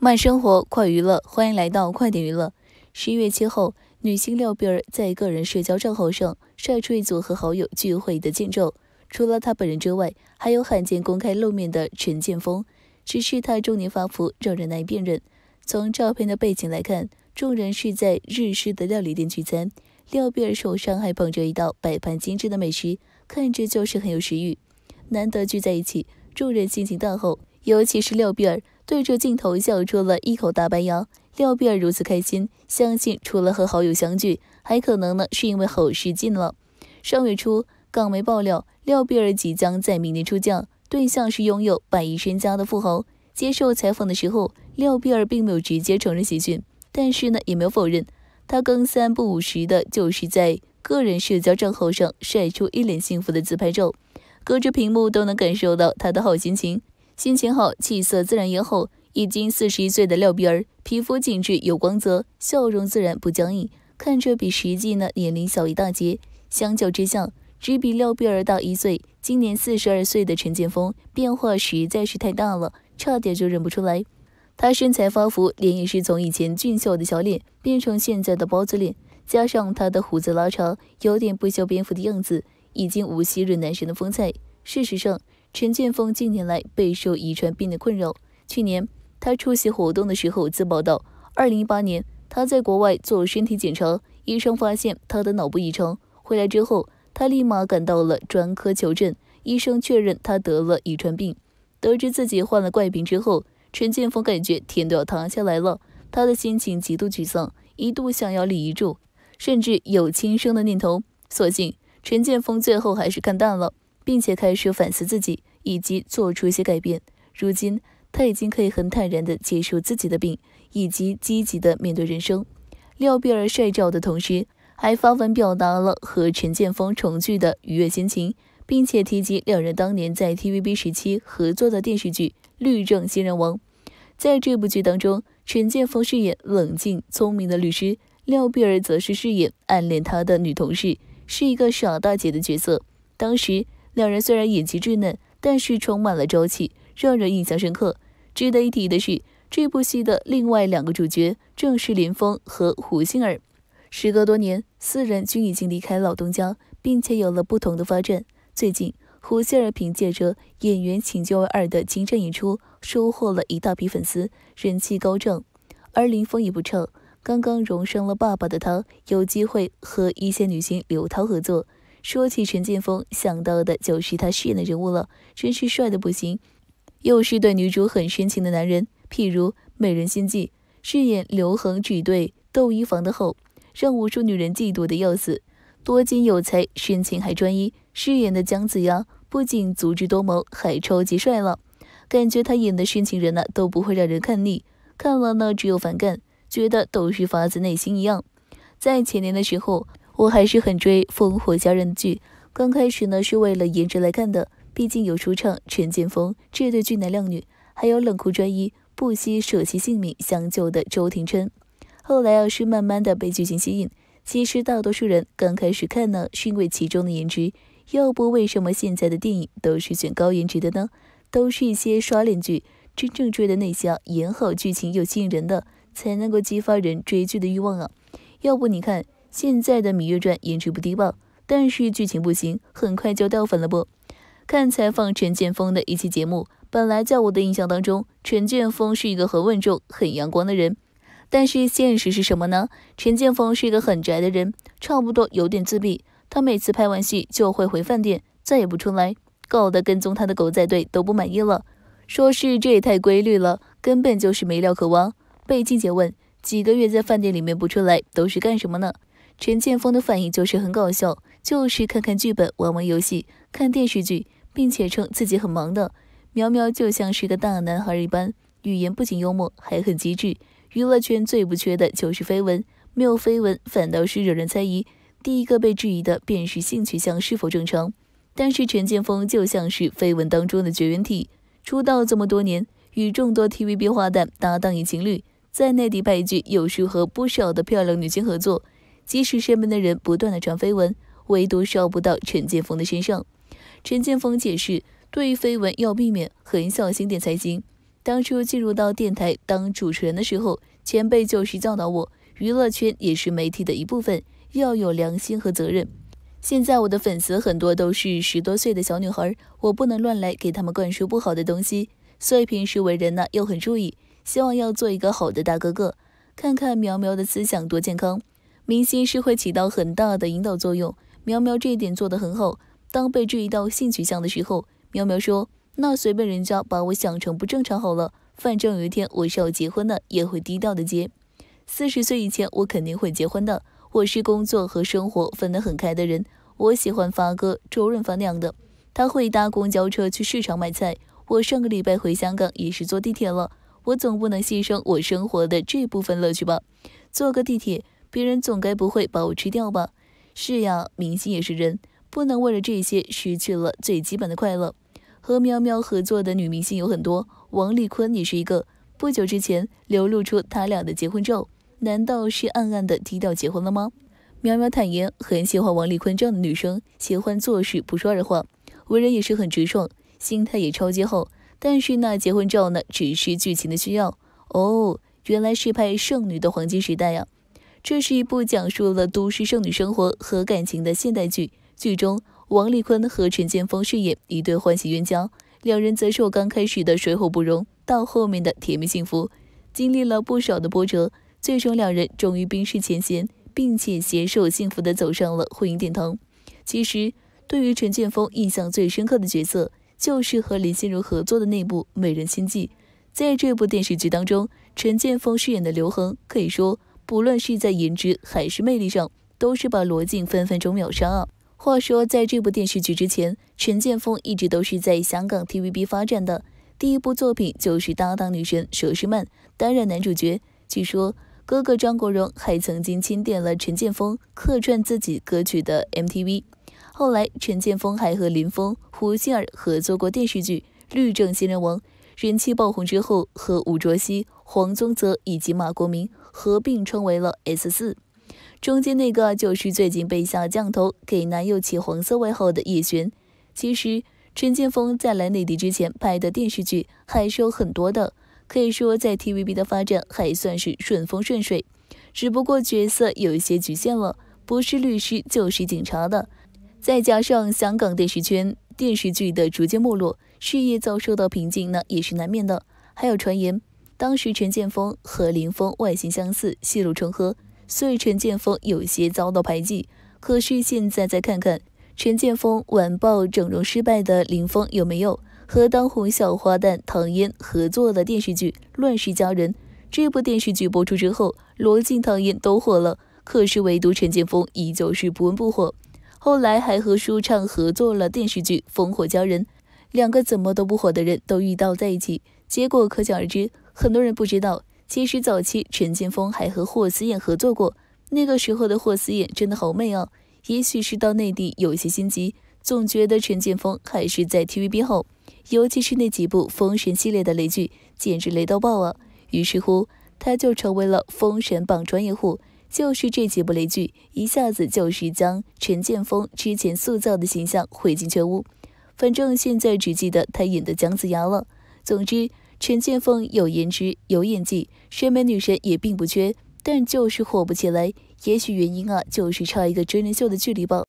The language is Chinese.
慢生活，快娱乐，欢迎来到快点娱乐。十一月七号，女星廖碧儿在个人社交账号上晒出一组和好友聚会的近照，除了她本人之外，还有罕见公开露面的陈键锋。只是他中年发福，让人难以辨认。从照片的背景来看，众人是在日式的料理店聚餐，廖碧儿手上还捧着一道摆盘精致的美食。看着就是很有食欲，难得聚在一起，众人心情大好，尤其是廖碧儿对着镜头笑出了一口大白牙。廖碧儿如此开心，相信除了和好友相聚，还可能呢是因为好事近了。上月初，港媒爆料廖碧儿即将在明年出嫁，对象是拥有百亿身家的富豪。接受采访的时候，廖碧儿并没有直接承认喜讯，但是呢也没有否认，她更三不五时的就是在。个人社交账号上晒出一脸幸福的自拍照，隔着屏幕都能感受到他的好心情。心情好，气色自然也好。已经四十一岁的廖碧儿，皮肤紧致有光泽，笑容自然不僵硬，看着比实际呢年龄小一大截。相较之下，只比廖碧儿大一岁，今年四十二岁的陈建峰变化实在是太大了，差点就认不出来。他身材发福，脸也是从以前俊秀的小脸变成现在的包子脸。加上他的胡子拉碴，有点不修边幅的样子，已经无昔日男神的风采。事实上，陈建锋近年来备受遗传病的困扰。去年他出席活动的时候自曝道，二零一八年他在国外做身体检查，医生发现他的脑部异常。回来之后，他立马赶到了专科求诊，医生确认他得了遗传病。得知自己患了怪病之后，陈建锋感觉天都要塌下来了，他的心情极度沮丧，一度想要立遗嘱。甚至有轻生的念头，所幸陈建锋最后还是看淡了，并且开始反思自己，以及做出一些改变。如今他已经可以很坦然地接受自己的病，以及积极地面对人生。廖碧儿晒照的同时，还发文表达了和陈建锋重聚的愉悦心情，并且提及两人当年在 TVB 时期合作的电视剧《律政新人王》。在这部剧当中，陈建峰饰演冷静聪明的律师。廖碧儿则是饰演暗恋他的女同事，是一个傻大姐的角色。当时两人虽然演技稚嫩，但是充满了朝气，让人印象深刻。值得一提的是，这部戏的另外两个主角正是林峰和胡杏儿。时隔多年，四人均已经离开老东家，并且有了不同的发展。最近，胡杏儿凭借着《演员请就位二》的精湛演出，收获了一大批粉丝，人气高涨；而林峰也不差。刚刚荣升了爸爸的他，有机会和一线女星刘涛合作。说起陈键锋，想到的就是他饰演的人物了，真是帅的不行。又是对女主很深情的男人，譬如《美人心计》，饰演刘恒只对窦漪房的后，让无数女人嫉妒的要死。多金有才，深情还专一，饰演的姜子牙不仅足智多谋，还超级帅了。感觉他演的深情人呢，都不会让人看腻，看了呢只有反感。觉得都是发自内心一样。在前年的时候，我还是很追《烽火佳人》剧。刚开始呢，是为了颜值来看的，毕竟有舒畅、陈键锋这对俊男靓女，还有冷酷专一不惜舍弃性命相救的周庭琛。后来啊，是慢慢的被剧情吸引。其实大多数人刚开始看呢，是因为其中的颜值。要不为什么现在的电影都是选高颜值的呢？都是一些刷脸剧。真正追的那些，演好剧情又吸引人的。才能够激发人追剧的欲望啊！要不你看现在的《芈月传》，颜值不低吧？但是剧情不行，很快就掉粉了。不，看采访陈建锋的一期节目。本来在我的印象当中，陈建锋是一个很稳重、很阳光的人。但是现实是什么呢？陈建锋是一个很宅的人，差不多有点自闭。他每次拍完戏就会回饭店，再也不出来，搞得跟踪他的狗仔队都不满意了，说是这也太规律了，根本就是没料可挖。被静姐问几个月在饭店里面不出来都是干什么呢？陈建锋的反应就是很搞笑，就是看看剧本、玩玩游戏、看电视剧，并且称自己很忙的。苗苗就像是个大男孩一般，语言不仅幽默，还很机智。娱乐圈最不缺的就是绯闻，没有绯闻反倒是惹人猜疑。第一个被质疑的便是性取向是否正常，但是陈建锋就像是绯闻当中的绝缘体。出道这么多年，与众多 TVB 花旦搭档一情侣。在内地拍剧，有数和不少的漂亮女星合作，即使身边的人不断的传绯闻，唯独烧不到陈建锋的身上。陈建锋解释，对于绯闻要避免，很小心点才行。当初进入到电台当主持人的时候，前辈就是教导我，娱乐圈也是媒体的一部分，要有良心和责任。现在我的粉丝很多都是十多岁的小女孩，我不能乱来，给他们灌输不好的东西，所以平时为人呢又很注意。希望要做一个好的大哥哥，看看苗苗的思想多健康。明星是会起到很大的引导作用，苗苗这一点做得很好。当被质疑到性取向的时候，苗苗说：“那随便人家把我想成不正常好了，反正有一天我是要结婚的，也会低调的结。四十岁以前我肯定会结婚的，我是工作和生活分得很开的人。我喜欢发哥、周润发那样的。他会搭公交车去市场买菜。我上个礼拜回香港也是坐地铁了。”我总不能牺牲我生活的这部分乐趣吧？坐个地铁，别人总该不会把我吃掉吧？是呀，明星也是人，不能为了这些失去了最基本的快乐。和苗苗合作的女明星有很多，王丽坤也是一个。不久之前流露出他俩的结婚照，难道是暗暗的低调结婚了吗？苗苗坦言很喜欢王丽坤这样的女生，喜欢做事不说二话，为人也是很直爽，心态也超级好。但是呢，结婚照呢只是剧情的需要哦，原来是拍《剩女的黄金时代》呀。这是一部讲述了都市剩女生活和感情的现代剧，剧中王丽坤和陈键锋饰演一对欢喜冤家，两人则我刚开始的水火不容到后面的甜蜜幸福，经历了不少的波折，最终两人终于冰释前嫌，并且携手幸福的走上了婚姻殿堂。其实，对于陈键锋印象最深刻的角色。就是和林心如合作的那部《美人心计》，在这部电视剧当中，陈建锋饰演的刘恒可以说，不论是在颜值还是魅力上，都是把罗晋分分钟秒杀啊！话说，在这部电视剧之前，陈建锋一直都是在香港 TVB 发展的，第一部作品就是搭档女神佘诗曼，担任男主角。据说，哥哥张国荣还曾经钦点了陈建锋客串自己歌曲的 MTV。后来，陈键锋还和林峰、胡杏儿合作过电视剧《律政新人王》，人气爆红之后，和吴卓羲、黄宗泽以及马国明合并称为了 S 四。中间那个就是最近被下降头、给男友起黄色外号的叶璇。其实，陈键锋在来内地之前拍的电视剧还是有很多的，可以说在 TVB 的发展还算是顺风顺水，只不过角色有一些局限了，不是律师就是警察的。再加上香港电视圈电视剧的逐渐没落，事业遭受到瓶颈，呢，也是难免的。还有传言，当时陈建锋和林峰外形相似，戏路重合，所以陈建锋有些遭到排挤。可是现在再看看，陈建锋晚报整容失败的林峰有没有和当红小花旦唐嫣合作的电视剧《乱世佳人》？这部电视剧播出之后，罗晋、唐嫣都火了，可是唯独陈建锋依旧是不温不火。后来还和舒畅合作了电视剧《烽火佳人》，两个怎么都不火的人都遇到在一起，结果可想而知。很多人不知道，其实早期陈键锋还和霍思燕合作过，那个时候的霍思燕真的好美哦。也许是到内地有些心急，总觉得陈键锋还是在 TVB 后，尤其是那几部《封神》系列的雷剧，简直雷到爆啊！于是乎，他就成为了封神榜专业户。就是这几部雷剧，一下子就是将陈键锋之前塑造的形象毁尽全屋。反正现在只记得他演的姜子牙了。总之，陈键锋有颜值，有演技，水美女神也并不缺，但就是火不起来。也许原因啊，就是差一个真人秀的距离吧。